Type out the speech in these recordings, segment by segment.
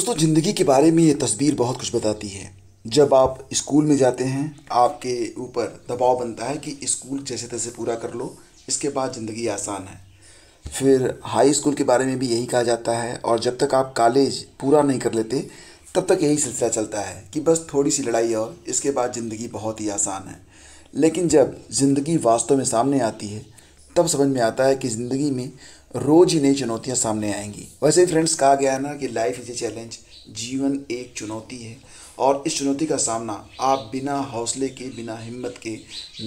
दोस्तों ज़िंदगी के बारे में ये तस्वीर बहुत कुछ बताती है जब आप स्कूल में जाते हैं आपके ऊपर दबाव बनता है कि स्कूल जैसे तैसे पूरा कर लो इसके बाद ज़िंदगी आसान है फिर हाई स्कूल के बारे में भी यही कहा जाता है और जब तक आप कॉलेज पूरा नहीं कर लेते तब तक यही सिलसिला चलता है कि बस थोड़ी सी लड़ाई और इसके बाद ज़िंदगी बहुत ही आसान है लेकिन जब ज़िंदगी वास्तव में सामने आती है तब समझ में आता है कि ज़िंदगी में रोज ही नई चुनौतियाँ सामने आएंगी वैसे ही फ्रेंड्स कहा गया है ना कि लाइफ इज ए चैलेंज जीवन एक चुनौती है और इस चुनौती का सामना आप बिना हौसले के बिना हिम्मत के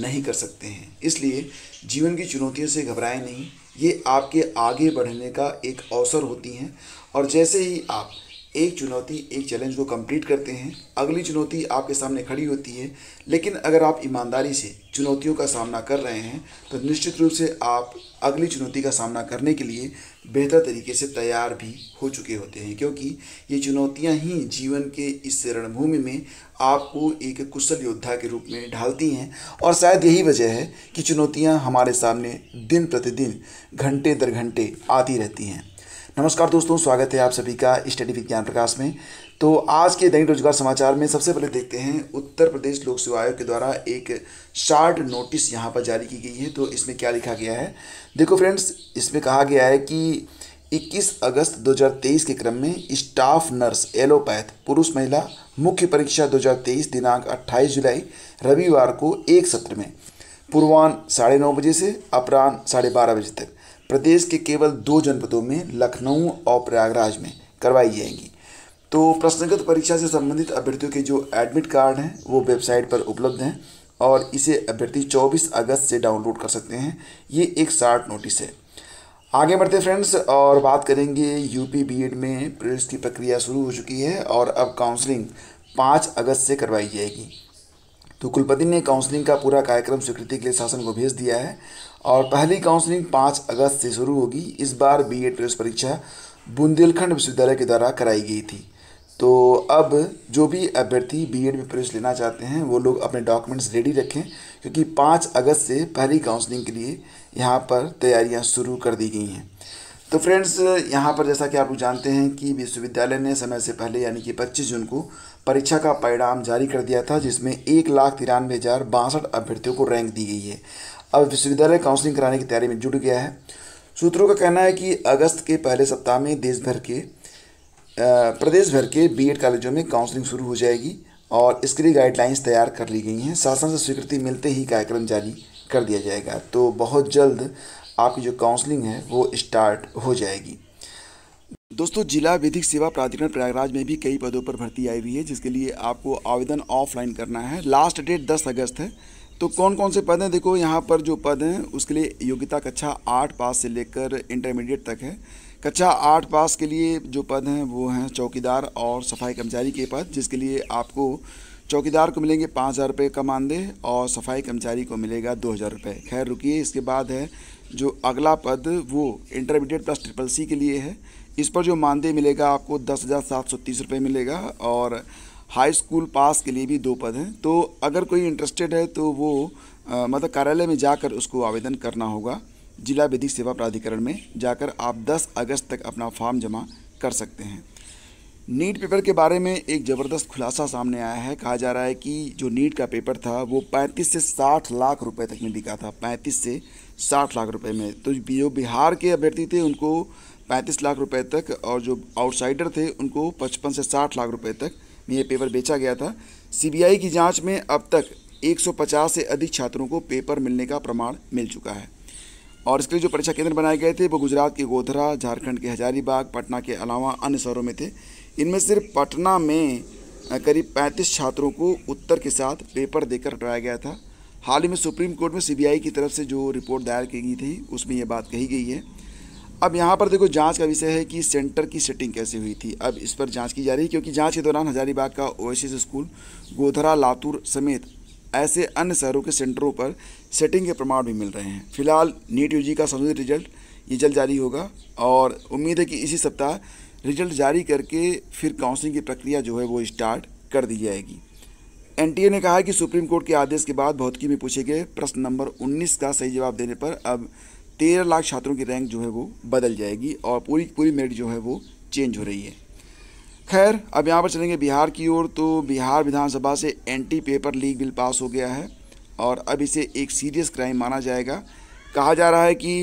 नहीं कर सकते हैं इसलिए जीवन की चुनौतियों से घबराएं नहीं ये आपके आगे बढ़ने का एक अवसर होती हैं और जैसे ही आप एक चुनौती एक चैलेंज को कंप्लीट करते हैं अगली चुनौती आपके सामने खड़ी होती है लेकिन अगर आप ईमानदारी से चुनौतियों का सामना कर रहे हैं तो निश्चित रूप से आप अगली चुनौती का सामना करने के लिए बेहतर तरीके से तैयार भी हो चुके होते हैं क्योंकि ये चुनौतियां ही जीवन के इस रणभूमि में आपको एक कुशल योद्धा के रूप में ढालती हैं और शायद यही वजह है कि चुनौतियाँ हमारे सामने दिन प्रतिदिन घंटे दर घंटे आती रहती हैं नमस्कार दोस्तों स्वागत है आप सभी का स्टडी विज्ञान प्रकाश में तो आज के दैनिक रोजगार समाचार में सबसे पहले देखते हैं उत्तर प्रदेश लोक सेवा आयोग के द्वारा एक शार्ट नोटिस यहाँ पर जारी की गई है तो इसमें क्या लिखा गया है देखो फ्रेंड्स इसमें कहा गया है कि 21 अगस्त 2023 के क्रम में स्टाफ नर्स एलोपैथ पुरुष महिला मुख्य परीक्षा 2023 दिनांक 28 जुलाई रविवार को एक सत्र में पूर्वान्ह साढ़े नौ बजे से अपराह्न साढ़े बारह बजे तक प्रदेश के केवल दो जनपदों में लखनऊ और प्रयागराज में करवाई जाएंगी तो प्रश्नगत परीक्षा से संबंधित अभ्यर्थियों के जो एडमिट कार्ड हैं वो वेबसाइट पर उपलब्ध हैं और इसे अभ्यर्थी 24 अगस्त से डाउनलोड कर सकते हैं ये एक शार्ट नोटिस है आगे बढ़ते फ्रेंड्स और बात करेंगे यूपी बीएड में प्रवेश की प्रक्रिया शुरू हो चुकी है और अब काउंसलिंग पाँच अगस्त से करवाई जाएगी तो कुलपति ने काउंसलिंग का पूरा कार्यक्रम स्वीकृति के लिए शासन को भेज दिया है और पहली काउंसलिंग पाँच अगस्त से शुरू होगी इस बार बी एड प्रवेश परीक्षा बुंदेलखंड विश्वविद्यालय के द्वारा कराई गई थी तो अब जो भी अभ्यर्थी बी एड में प्रवेश लेना चाहते हैं वो लोग अपने डॉक्यूमेंट्स रेडी रखें क्योंकि पाँच अगस्त से पहली काउंसलिंग के लिए यहाँ पर तैयारियाँ शुरू कर दी गई हैं तो फ्रेंड्स यहाँ पर जैसा कि आप लोग जानते हैं कि विश्वविद्यालय ने समय से पहले यानी कि 25 जून को परीक्षा का परिणाम जारी कर दिया था जिसमें एक लाख तिरानवे हज़ार बासठ अभ्यर्थियों को रैंक दी गई है अब विश्वविद्यालय काउंसलिंग कराने की तैयारी में जुट गया है सूत्रों का कहना है कि अगस्त के पहले सप्ताह में देश भर के प्रदेश भर के बी कॉलेजों में काउंसलिंग शुरू हो जाएगी और इसके लिए गाइडलाइंस तैयार कर ली गई हैं शासन से स्वीकृति मिलते ही कार्यक्रम जारी कर दिया जाएगा तो बहुत जल्द आपकी जो काउंसलिंग है वो स्टार्ट हो जाएगी दोस्तों जिला विधिक सेवा प्राधिकरण प्रयागराज में भी कई पदों पर भर्ती आई हुई है जिसके लिए आपको आवेदन ऑफलाइन करना है लास्ट डेट 10 अगस्त है तो कौन कौन से पद हैं देखो यहाँ पर जो पद हैं उसके लिए योग्यता कक्षा आठ पास से लेकर इंटरमीडिएट तक है कक्षा आठ पास के लिए जो पद हैं वो हैं चौकीदार और सफाई कर्मचारी के पद जिसके लिए आपको चौकीदार को मिलेंगे पाँच हज़ार रुपये का मानदेय और सफाई कर्मचारी को मिलेगा दो हज़ार रुपये खैर रुकिए इसके बाद है जो अगला पद वो इंटरमीडिएट प्लस ट्रिपल सी के लिए है इस पर जो मानदेय मिलेगा आपको दस हज़ार सात सौ तीस रुपये मिलेगा और हाई स्कूल पास के लिए भी दो पद हैं तो अगर कोई इंटरेस्टेड है तो वो आ, मतलब कार्यालय में जाकर उसको आवेदन करना होगा जिला विधिक सेवा प्राधिकरण में जाकर आप दस अगस्त तक अपना फॉर्म जमा कर सकते हैं नीट पेपर के बारे में एक ज़बरदस्त खुलासा सामने आया है कहा जा रहा है कि जो नीट का पेपर था वो 35 से 60 लाख रुपए तक में बिका था 35 से 60 लाख रुपए में तो जो बिहार के अभ्यर्थी थे उनको 35 लाख रुपए तक और जो आउटसाइडर थे उनको 55 से 60 लाख रुपए तक में ये पेपर बेचा गया था सीबीआई की जाँच में अब तक एक से अधिक छात्रों को पेपर मिलने का प्रमाण मिल चुका है और इसके लिए जो परीक्षा केंद्र बनाए गए थे वो गुजरात के गोधरा झारखंड के हजारीबाग पटना के अलावा अन्य शहरों में थे इनमें सिर्फ पटना में करीब 35 छात्रों को उत्तर के साथ पेपर देकर हटाया गया था हाल ही में सुप्रीम कोर्ट में सीबीआई की तरफ से जो रिपोर्ट दायर की गई थी उसमें यह बात कही गई है अब यहाँ पर देखो जांच का विषय है कि सेंटर की सेटिंग कैसे हुई थी अब इस पर जांच की जा रही है क्योंकि जांच के दौरान हजारीबाग का ओएसएस स्कूल गोधरा लातूर समेत ऐसे अन्य शहरों के सेंटरों पर सेटिंग के प्रमाण भी मिल रहे हैं फिलहाल नीट यू का संशोधित रिजल्ट ये जल्द जारी होगा और उम्मीद है कि इसी सप्ताह रिजल्ट जारी करके फिर काउंसलिंग की प्रक्रिया जो है वो स्टार्ट कर दी जाएगी एनटीए ने कहा है कि सुप्रीम कोर्ट के आदेश के बाद भौतिकी में पूछे गए प्रश्न नंबर 19 का सही जवाब देने पर अब 13 लाख छात्रों की रैंक जो है वो बदल जाएगी और पूरी पूरी मेरिट जो है वो चेंज हो रही है खैर अब यहाँ पर चलेंगे बिहार की ओर तो बिहार विधानसभा से anti paper leak bill pass हो गया है और अब इसे एक सीरियस क्राइम माना जाएगा कहा जा रहा है कि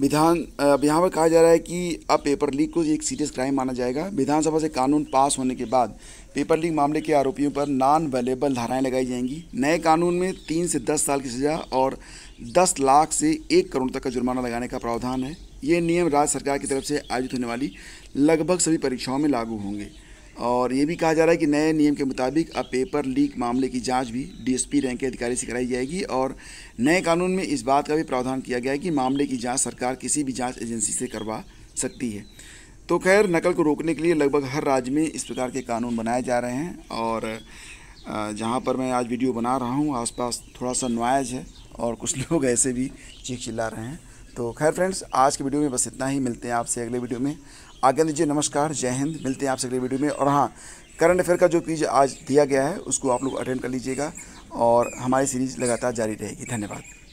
विधान अब यहाँ पर कहा जा रहा है कि अब पेपर लीक को एक सीरियस क्राइम माना जाएगा विधानसभा से कानून पास होने के बाद पेपर लीक मामले के आरोपियों पर नॉन वेलेबल धाराएं लगाई जाएंगी नए कानून में तीन से दस साल की सज़ा और दस लाख से एक करोड़ तक का जुर्माना लगाने का प्रावधान है ये नियम राज्य सरकार की तरफ से आयोजित होने वाली लगभग सभी परीक्षाओं में लागू होंगे और ये भी कहा जा रहा है कि नए नियम के मुताबिक अब पेपर लीक मामले की जांच भी डीएसपी रैंक के अधिकारी से कराई जाएगी और नए कानून में इस बात का भी प्रावधान किया गया है कि मामले की जांच सरकार किसी भी जांच एजेंसी से करवा सकती है तो खैर नकल को रोकने के लिए लगभग हर राज्य में इस प्रकार के कानून बनाए जा रहे हैं और जहाँ पर मैं आज वीडियो बना रहा हूँ आस थोड़ा सा नॉयज़ है और कुछ लोग ऐसे भी चीख चिल्ला रहे हैं तो खैर फ्रेंड्स आज की वीडियो में बस इतना ही मिलते हैं आपसे अगले वीडियो में आज्ञा दीजिए नमस्कार जय हिंद मिलते हैं आपसे अगले वीडियो में और हाँ करंट अफेयर का जो पीज आज दिया गया है उसको आप लोग अटेंड कर लीजिएगा और हमारी सीरीज़ लगातार जारी रहेगी धन्यवाद